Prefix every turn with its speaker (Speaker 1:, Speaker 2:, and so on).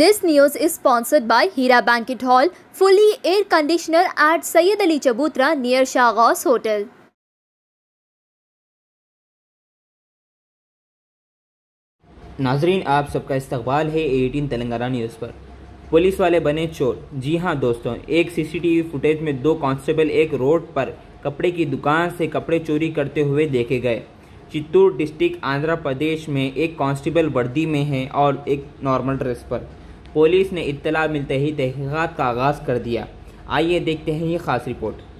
Speaker 1: this news is sponsored by Heera Banquet hall fully air conditioner at Syed Ali Chabutra near Shah hotel
Speaker 2: नाजरीन आप सबका इस्तकबाल है एटीन तेलंगाना न्यूज़ पर पुलिस वाले बने चोर जी हाँ दोस्तों एक सीसीटीवी फुटेज में दो कांस्टेबल एक रोड पर कपड़े की दुकान से कपड़े चोरी करते हुए देखे गए चित्तूर डिस्ट्रिक्ट आंध्र प्रदेश में एक कांस्टेबल वर्दी में है और एक नॉर्मल ड्रेस पर पुलिस ने इतला मिलते ही तहकीक़ात का आगाज़ कर दिया आइए देखते हैं ये ख़ास
Speaker 3: रिपोर्ट